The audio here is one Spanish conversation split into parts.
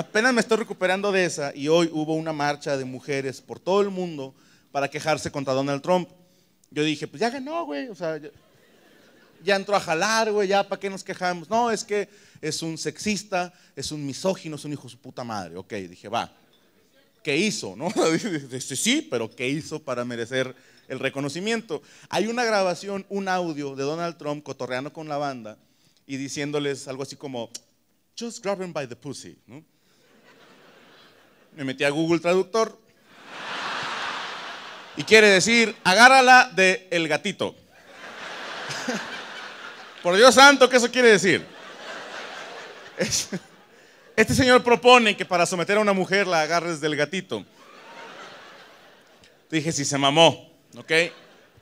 Apenas me estoy recuperando de esa y hoy hubo una marcha de mujeres por todo el mundo para quejarse contra Donald Trump. Yo dije, pues ya ganó, güey. O sea, ya entró a jalar, güey, ya para qué nos quejamos. No, es que es un sexista, es un misógino, es un hijo de su puta madre. Ok, dije, va. ¿Qué hizo? ¿No? sí, sí, pero ¿qué hizo para merecer el reconocimiento? Hay una grabación, un audio de Donald Trump cotorreando con la banda y diciéndoles algo así como, just grab him by the pussy, ¿no? me metí a Google Traductor. Y quiere decir, agárrala de el gatito. Por Dios santo, ¿qué eso quiere decir? Este señor propone que para someter a una mujer la agarres del gatito. Dije, si se mamó, ¿ok?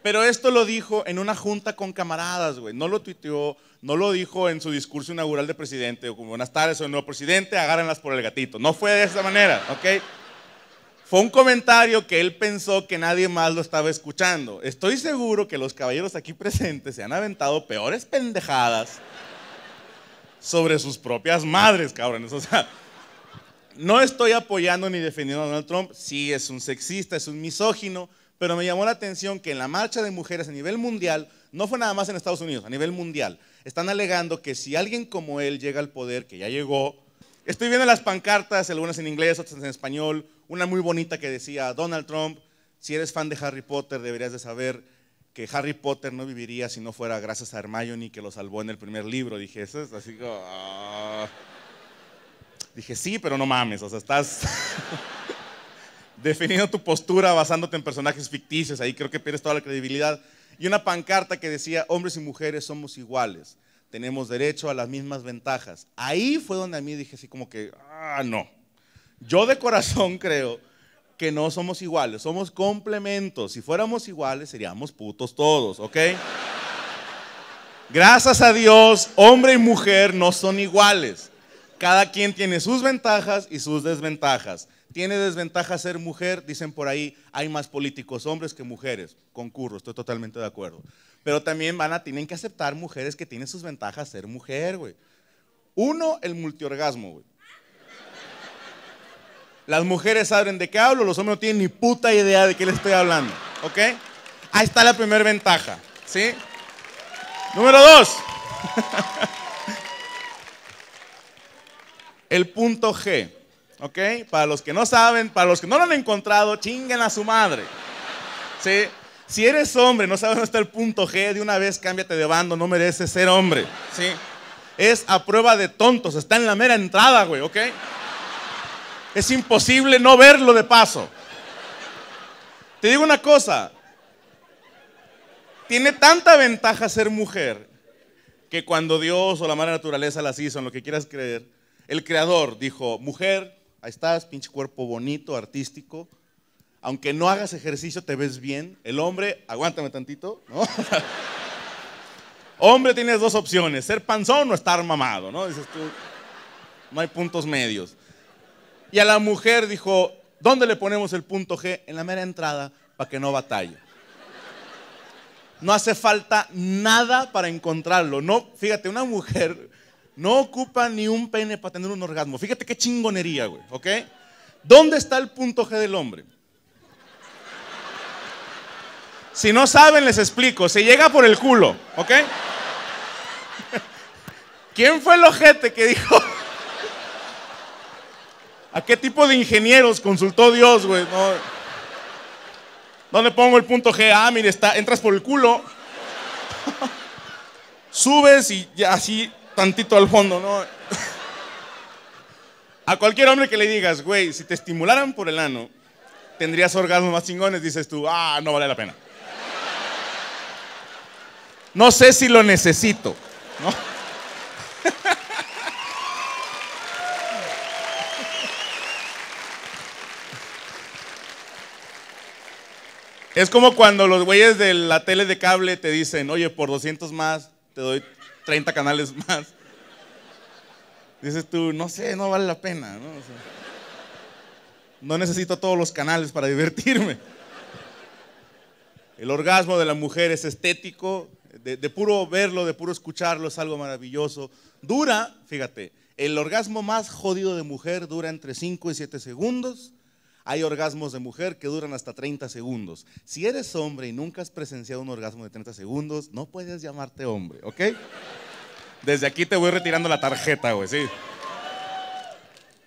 Pero esto lo dijo en una junta con camaradas, güey. No lo tuiteó, no lo dijo en su discurso inaugural de presidente, o como buenas tardes, soy nuevo presidente, agárrenlas por el gatito. No fue de esa manera, ¿ok? Fue un comentario que él pensó que nadie más lo estaba escuchando. Estoy seguro que los caballeros aquí presentes se han aventado peores pendejadas sobre sus propias madres, cabrones. O sea, no estoy apoyando ni defendiendo a Donald Trump. Sí, es un sexista, es un misógino pero me llamó la atención que en la marcha de mujeres a nivel mundial, no fue nada más en Estados Unidos, a nivel mundial, están alegando que si alguien como él llega al poder, que ya llegó, estoy viendo las pancartas, algunas en inglés, otras en español, una muy bonita que decía, Donald Trump, si eres fan de Harry Potter deberías de saber que Harry Potter no viviría si no fuera gracias a Hermione que lo salvó en el primer libro. Dije, eso es así como... Ah". Dije, sí, pero no mames, o sea, estás... definiendo tu postura basándote en personajes ficticios, ahí creo que pierdes toda la credibilidad. Y una pancarta que decía, hombres y mujeres somos iguales, tenemos derecho a las mismas ventajas. Ahí fue donde a mí dije así como que, ah, no. Yo de corazón creo que no somos iguales, somos complementos. Si fuéramos iguales seríamos putos todos, ¿ok? Gracias a Dios, hombre y mujer no son iguales. Cada quien tiene sus ventajas y sus desventajas. Tiene desventaja ser mujer, dicen por ahí, hay más políticos hombres que mujeres. Concurro, estoy totalmente de acuerdo. Pero también van a, tienen que aceptar mujeres que tienen sus ventajas ser mujer, güey. Uno, el multiorgasmo, güey. Las mujeres saben de qué hablo, los hombres no tienen ni puta idea de qué les estoy hablando, ¿ok? Ahí está la primera ventaja, ¿sí? Número dos. el punto G. ¿ok? Para los que no saben, para los que no lo han encontrado, chinguen a su madre. ¿Sí? Si eres hombre, no sabes dónde está el punto G, de una vez cámbiate de bando, no mereces ser hombre. ¿Sí? Es a prueba de tontos, está en la mera entrada, güey, ¿ok? Es imposible no verlo de paso. Te digo una cosa, tiene tanta ventaja ser mujer que cuando Dios o la madre naturaleza las hizo, en lo que quieras creer, el creador dijo, mujer, Ahí estás, pinche cuerpo bonito, artístico. Aunque no hagas ejercicio, te ves bien. El hombre, aguántame tantito, ¿no? hombre, tienes dos opciones, ser panzón o estar mamado, ¿no? no hay puntos medios. Y a la mujer dijo, ¿dónde le ponemos el punto G? En la mera entrada, para que no batalle. No hace falta nada para encontrarlo. No, fíjate, una mujer no ocupa ni un pene para tener un orgasmo. Fíjate qué chingonería, güey, ¿ok? ¿Dónde está el punto G del hombre? Si no saben, les explico. Se llega por el culo, ¿ok? ¿Quién fue el ojete que dijo? ¿A qué tipo de ingenieros consultó Dios, güey? ¿Dónde pongo el punto G? Ah, mire, está, entras por el culo. Subes y así tantito al fondo, ¿no? A cualquier hombre que le digas, güey, si te estimularan por el ano, tendrías orgasmos más chingones, dices tú, ah, no vale la pena. No sé si lo necesito, ¿no? Es como cuando los güeyes de la tele de cable te dicen, oye, por 200 más te doy 30 canales más. Dices tú, no sé, no vale la pena. ¿no? necesito todos los canales para divertirme. El orgasmo de la mujer es estético, de, de, puro verlo, de puro escucharlo, es algo maravilloso. Dura, fíjate, el orgasmo más jodido de mujer dura entre 5 y 7 segundos hay orgasmos de mujer que duran hasta 30 segundos. Si eres hombre y nunca has presenciado un orgasmo de 30 segundos, no puedes llamarte hombre, ¿ok? Desde aquí te voy retirando la tarjeta, güey, sí.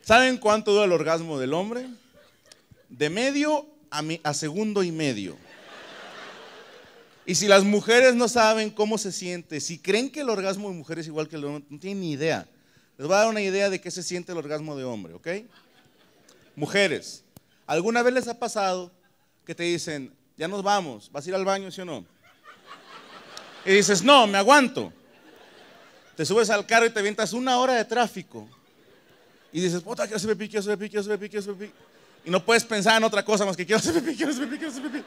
¿Saben cuánto dura el orgasmo del hombre? De medio a, segundo y medio. Y si las mujeres no saben cómo se siente, si creen que el orgasmo de mujer es igual que el de hombre, no tienen ni idea. Les voy a dar una idea de qué se siente el orgasmo de hombre, ¿ok? Mujeres, ¿Alguna vez les ha pasado que te dicen, ya nos vamos, vas a ir al baño, sí o no? Y dices, no, me aguanto. Te subes al carro y te vientas una hora de tráfico. Y dices, puta, quiero hacer pipí, quiero hacer pipí, quiero hacer pipí, Y no puedes pensar en otra cosa más que quiero hacer pipí, quiero hacer pipí, quiero hacer pipí.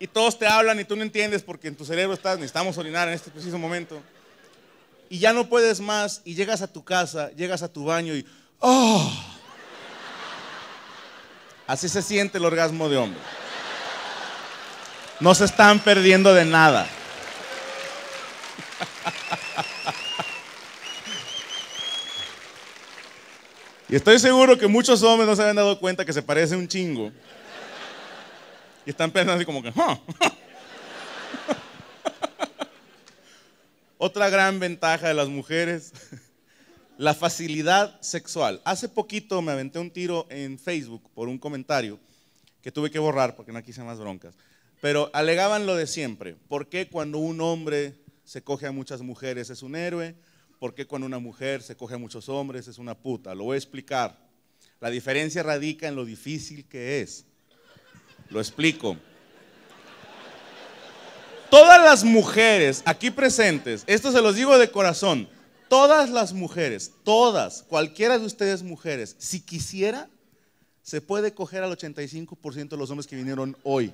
Y todos te hablan y tú no entiendes porque en tu cerebro estás, necesitamos orinar en este preciso momento. Y ya no puedes más y llegas a tu casa, llegas a tu baño y, oh, Así se siente el orgasmo de hombre. No se están perdiendo de nada. Y estoy seguro que muchos hombres no se han dado cuenta que se parece un chingo. Y están pensando así como que... Otra gran ventaja de las mujeres la facilidad sexual. Hace poquito me aventé un tiro en Facebook por un comentario que tuve que borrar porque no quise más broncas. Pero alegaban lo de siempre. ¿Por qué cuando un hombre se coge a muchas mujeres es un héroe? ¿Por qué cuando una mujer se coge a muchos hombres es una puta? Lo voy a explicar. La diferencia radica en lo difícil que es. Lo explico. Todas las mujeres aquí presentes, esto se los digo de corazón, Todas las mujeres, todas, cualquiera de ustedes mujeres, si quisiera, se puede coger al 85% de los hombres que vinieron hoy.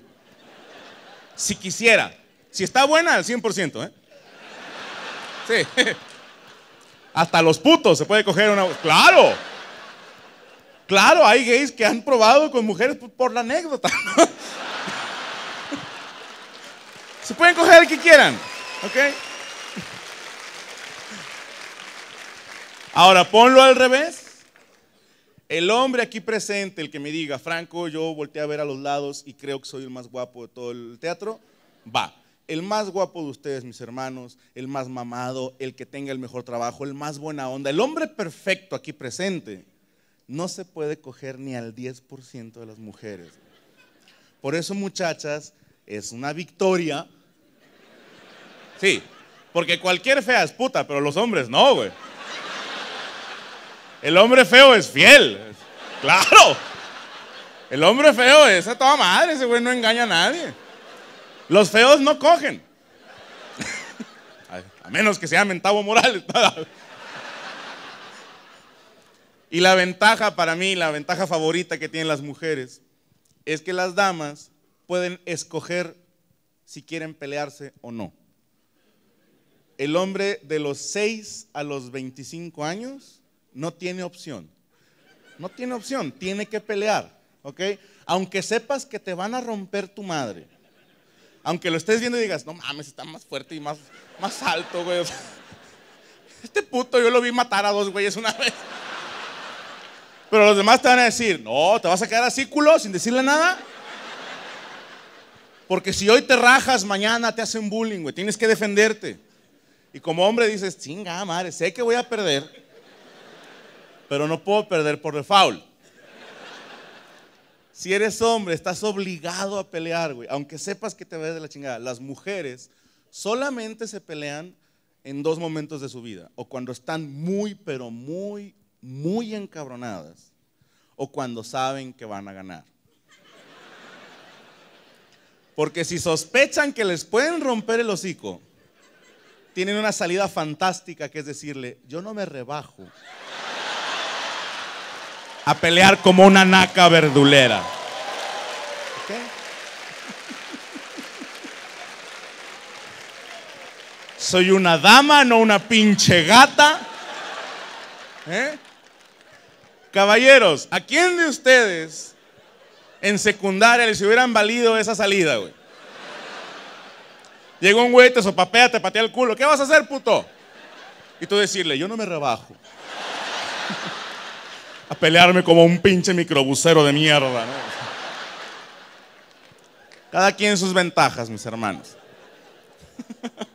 Si quisiera. Si está buena, al 100%. ¿eh? Sí. Hasta los putos se puede coger una... Claro. Claro, hay gays que han probado con mujeres por la anécdota. Se pueden coger el que quieran. ¿Ok? Ahora ponlo al revés. El hombre aquí presente, el que me diga, Franco, yo volteé a ver a los lados y creo que soy el más guapo de todo el teatro, va. El más guapo de ustedes, mis hermanos, el más mamado, el que tenga el mejor trabajo, el más buena onda, el hombre perfecto aquí presente, no se puede coger ni al 10% de las mujeres. Por eso, muchachas, es una victoria. Sí, porque cualquier fea es puta, pero los hombres no, güey. El hombre feo es fiel. Claro. El hombre feo es a toda madre. Ese güey no engaña a nadie. Los feos no cogen. A menos que sea Mentavo Morales. y la ventaja para mí, la ventaja favorita que tienen las mujeres, es que las damas pueden escoger si quieren pelearse o no. El hombre de los 6 a los 25 años no tiene opción. No tiene opción, tiene que pelear, ¿ok? Aunque sepas que te van a romper tu madre. Aunque lo estés viendo y digas, no mames, está más fuerte y más, más alto, güey. este puto yo lo vi matar a dos güeyes una vez. Pero los demás te van a decir, no, te vas a quedar así, culo, sin decirle nada. Porque si hoy te rajas, mañana te hacen bullying, güey. Tienes que defenderte. Y como hombre dices, chinga madre, sé que voy a perder pero no puedo perder por default. Si eres hombre, estás obligado a pelear, güey, aunque sepas que te ves de la chingada. Las mujeres solamente se pelean en dos momentos de su vida, o cuando están muy, pero muy, muy encabronadas, o cuando saben que van a ganar. Porque si sospechan que les pueden romper el hocico, tienen una salida fantástica que es decirle, yo no me rebajo a pelear como una naca verdulera. Soy una dama, no una pinche gata. ¿Eh? Caballeros, ¿a quién de ustedes en secundaria les hubieran valido esa salida, güey? Llegó un güey, te sopapea, te patea el culo. ¿Qué vas a hacer, puto? Y tú decirle, yo no me rebajo pelearme como un pinche microbusero de mierda. Cada quien sus ventajas, mis hermanos.